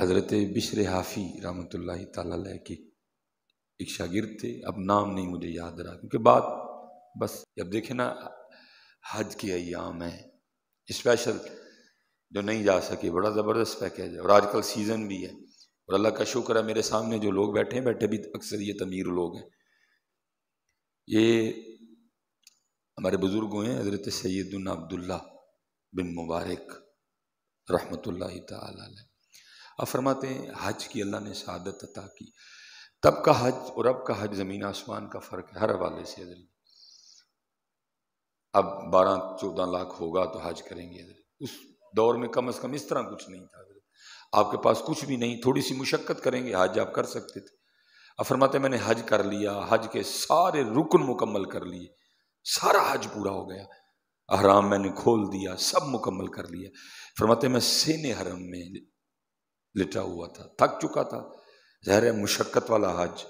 हज़रत बिशर हाफ़ी रमत ला के एक शागिर्द थे अब नाम नहीं मुझे याद रहा क्योंकि बात बस जब देखे ना हज के अयाम हैं स्पेशल जो नहीं जा सके बड़ा ज़बरदस्त पैकेज है और आजकल सीज़न भी है और अल्लाह का शुक्र है मेरे सामने जो लोग बैठे हैं बैठे भी अक्सर ये तमीर लोग हैं ये हमारे बुज़ुर्ग हुए हैं हज़रत सैदुल्ला बिन मुबारक रहमत ला अब फरमाते हैं हज की अल्लाह ने शहादत अता की तब का हज और अब का हज ज़मीन आसमान का फ़र्क है हर हवाले से अदल अब बारह चौदह लाख होगा तो हज करेंगे उस दौर में कम अज़ कम इस तरह कुछ नहीं था आपके पास कुछ भी नहीं थोड़ी सी मुशक्क़त करेंगे हज आप कर सकते थे अब फरमाते मैंने हज कर लिया हज के सारे रुकन मुकम्मल कर लिए सारा हज पूरा हो गया अहराम मैंने खोल दिया सब मुकम्मल कर लिया फरमाते मैं सेने हरम में लिटा हुआ था थक चुका था जहर मुशक्क़त वाला हज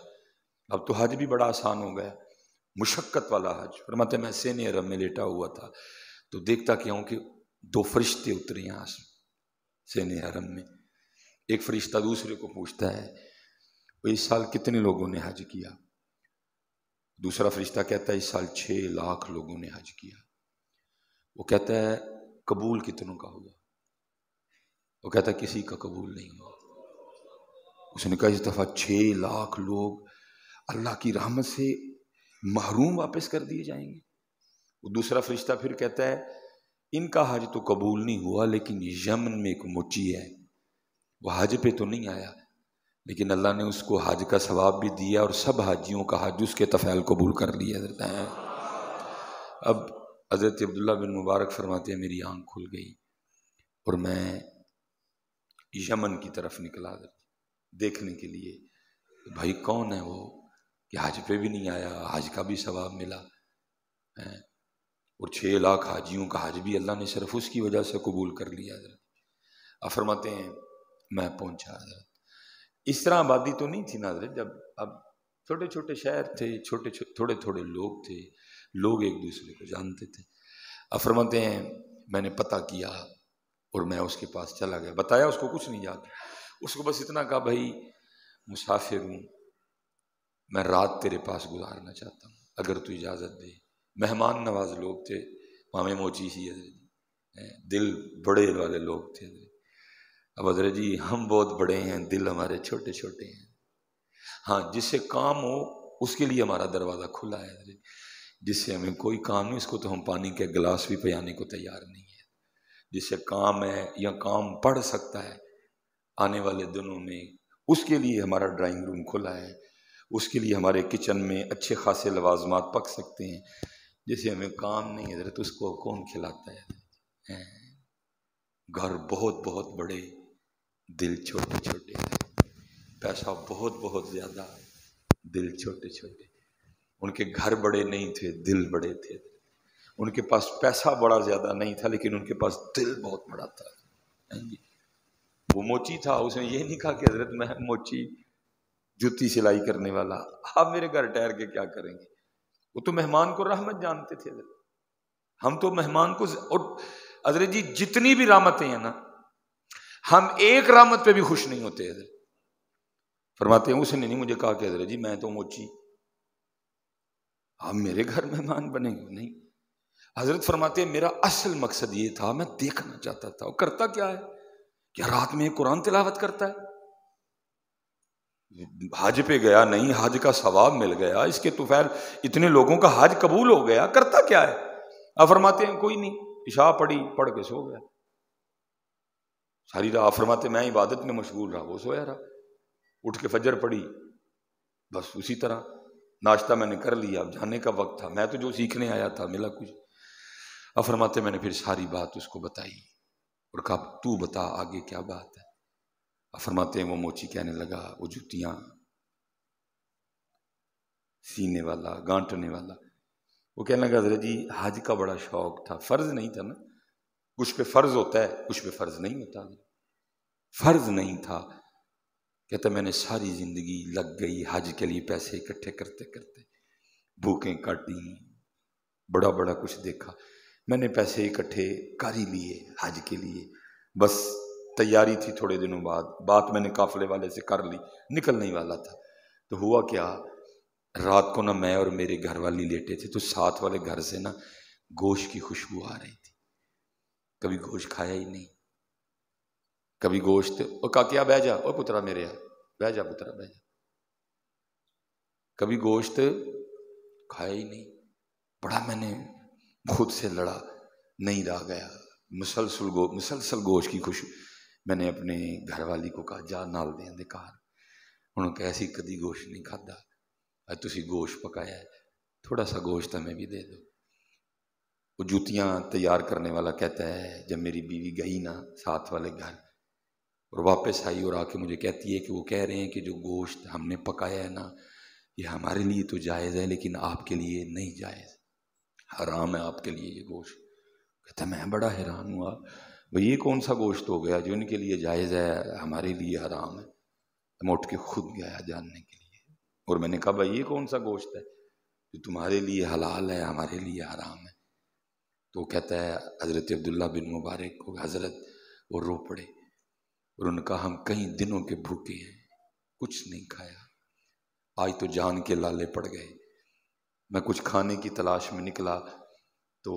अब तो हज भी बड़ा आसान हो गया मुशक्क़त वाला हज फरमाते मैं सैन अरब में लेटा हुआ था तो देखता क्या हूँ कि दो फरिश्ते उतरे यहाँ से सेन अरब में एक फरिश्ता दूसरे को पूछता है इस साल कितने लोगों ने हज किया दूसरा फरिश्ता कहता है इस साल छः लाख लोगों ने हज किया वो कहता है कबूल कितनों का हुआ वो कहता किसी का कबूल नहीं हुआ उसने कहा इस दफ़ा छः लाख लोग अल्लाह की रहमत से महरूम वापस कर दिए जाएंगे वो दूसरा फरिश्ता फिर कहता है इनका हज तो कबूल नहीं हुआ लेकिन यमन में एक मुची है वह हज पे तो नहीं आया लेकिन अल्लाह ने उसको हज का सवाब भी दिया और सब हाजियों का हज उसके तफैल कबूल कर लिया अब हज़रत अब्दुल्ला बिन मुबारक फरमाते हैं मेरी आँख खुल गई और मैं यमन की तरफ निकला देखने के लिए भाई कौन है वो कि हज पे भी नहीं आया हज का भी सवाब मिला है और छः लाख हाजियों का हज भी अल्लाह ने सिर्फ उसकी वजह से कबूल कर लिया हजरत अफरमाते हैं मैं पहुंचा हजरत इस तरह आबादी तो नहीं थी नाजरत जब अब छोटे छोटे शहर थे छोटे थोड़े थोड़े लोग थे लोग एक दूसरे को जानते थे अफरमाते हैं मैंने पता किया और मैं उसके पास चला गया बताया उसको कुछ नहीं याद उसको बस इतना कहा भाई मुसाफिर हूँ मैं रात तेरे पास गुजारना चाहता हूँ अगर तू इजाज़त दे मेहमान नवाज लोग थे मामे मोची सी दिल बड़े वाले लोग थे अब हजरत जी हम बहुत बड़े हैं दिल हमारे छोटे छोटे हैं हाँ जिससे काम हो उसके लिए हमारा दरवाज़ा खुला है जिससे हमें कोई काम नहीं इसको तो हम पानी के गिलास भी पियाने को तैयार नहीं है जिसे काम है या काम पढ़ सकता है आने वाले दिनों में उसके लिए हमारा ड्राइंग रूम खुला है उसके लिए हमारे किचन में अच्छे खासे लवाजमात पक सकते हैं जैसे हमें काम नहीं है तो उसको कौन खिलाता है घर बहुत बहुत बड़े दिल छोटे छोटे पैसा बहुत बहुत ज़्यादा दिल छोटे छोटे उनके घर बड़े नहीं थे दिल बड़े थे उनके पास पैसा बड़ा ज़्यादा नहीं था लेकिन उनके पास दिल बहुत बड़ा था वो मोची था उसने ये नहीं कहा कि हजरत मैं मोची जूती सिलाई करने वाला आप मेरे घर ठहर के क्या करेंगे वो तो मेहमान को रहमत जानते थे हम तो मेहमान को और हजरत जी जितनी भी रामतें हैं ना हम एक रामत पे भी खुश नहीं होते हजरत फरमाते हैं उसने नहीं मुझे कहा कि हजरत जी मैं तो मोची आप मेरे घर मेहमान बनेंगे नहीं हजरत फरमाते हैं मेरा असल मकसद ये था मैं देखना चाहता था और करता क्या है क्या रात में कुरान तिलावत करता है हज पे गया नहीं हज का सवाब मिल गया इसके तो फैल इतने लोगों का हज कबूल हो गया करता क्या है अब फरमाते हैं कोई नहीं इशा पढ़ी पढ़ के सो गया सारी रात फरमाते मैं इबादत में मशगूल रहा वो सोया रहा उठ के फजर पड़ी बस उसी तरह नाश्ता मैंने कर लिया अब जाने का वक्त था मैं तो जो सीखने आया था मिला कुछ अब फरमाते मैंने फिर सारी बात उसको बताई और कहा तू बता आगे क्या बात है अब फरमाते वो मोची कहने लगा वो जूतियाँ सीने वाला गांटने वाला वो कहने लगा हजरत जी हज का बड़ा शौक था फ़र्ज़ नहीं था ना कुछ पे फ़र्ज़ होता है कुछ पे फ़र्ज़ नहीं होता फ़र्ज़ नहीं था कहता मैंने सारी ज़िंदगी लग गई हज के लिए पैसे इकट्ठे करते करते भूखें काटी बड़ा बड़ा कुछ देखा मैंने पैसे इकट्ठे कर ही लिए हज के लिए बस तैयारी थी थोड़े दिनों बाद बात मैंने काफले वाले से कर ली निकलने ही वाला था तो हुआ क्या रात को ना मैं और मेरे घर वाली लेटे थे तो साथ वाले घर से ना गोश की खुशबू आ रही थी कभी गोश खाया ही नहीं कभी गोश्त और काकिया बह जा और पुत्रा मेरे यार बह जा पुत्रा बह जा कभी गोश्त खाया ही नहीं बड़ा मैंने खुद से लड़ा नहीं रह गया मुसलसल गो मुसलसल गोश की खुश मैंने अपने घर वाली को कहा जा नाल दें दे उन्होंने कहा ऐसी कभी गोश नहीं खादा अज तुम गोश पकाया है थोड़ा सा गोश्त हमें भी दे दो वो जूतियाँ तैयार करने वाला कहता है जब मेरी बीवी गई ना साथ वाले घर और वापस आई और आके मुझे कहती है कि वो कह रहे हैं कि जो गोश्त हमने पकाया है ना ये हमारे लिए तो जायज़ है लेकिन आपके लिए नहीं जायज़ हराम है आपके लिए ये गोश्त कहता मैं बड़ा हैरान हुआ भाई ये कौन सा गोश्त हो गया जो इनके लिए जायज़ है हमारे लिए हराम है तो मैं उठ के खुद गया जानने के लिए और मैंने कहा भाई ये कौन सा गोश्त है जो तुम्हारे लिए हलाल है हमारे लिए हराम है तो कहता है हज़रत अब्दुल्ला बिन मुबारक को हज़रत वो रो पड़े और उनका हम कई दिनों के भूखे हैं कुछ नहीं खाया आज तो जान के लाले पड़ गए मैं कुछ खाने की तलाश में निकला तो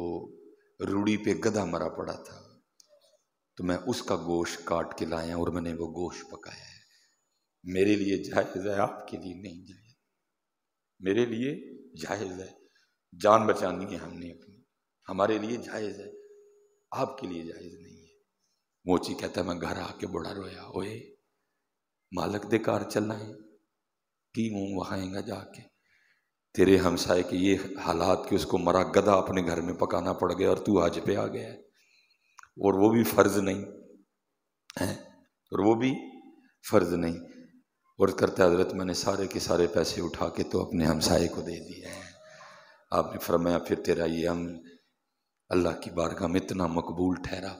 रूढ़ी पे गधा मरा पड़ा था तो मैं उसका गोश काट के लाया और मैंने वो गोश पकाया है मेरे लिए जायज़ है आपके लिए नहीं जायज़ मेरे लिए जायज़ है जान बचानी है हमने अपनी हमारे लिए जायज़ है आपके लिए जायज़ नहीं है मोची कहता है मैं घर आके बड़ा रोया ओए मालक दे कार चलना है की मूँ वहाँगा जाके तेरे हमसाए के ये हालात कि उसको मरा गधा अपने घर में पकाना पड़ गया और तू हज पे आ गया और वो भी फ़र्ज़ नहीं है और वो भी फ़र्ज़ नहीं और करते हजरत मैंने सारे के सारे पैसे उठा के तो अपने हमसाए को दे दिए हैं आपने फरमाया फिर तेरा ये हम अल्लाह की बारगाह में इतना मकबूल ठहरा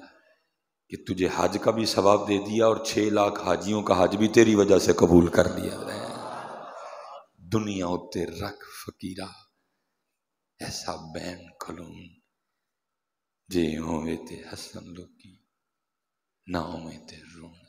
कि तुझे हज का भी सवाब दे दिया और छः लाख हाजियों का हज भी तेरी वजह से कबूल कर लिया है दुनिया उत्ते रख फकीरा ऐसा बैन खलून जे होवे हसन लोकी ना होवे ते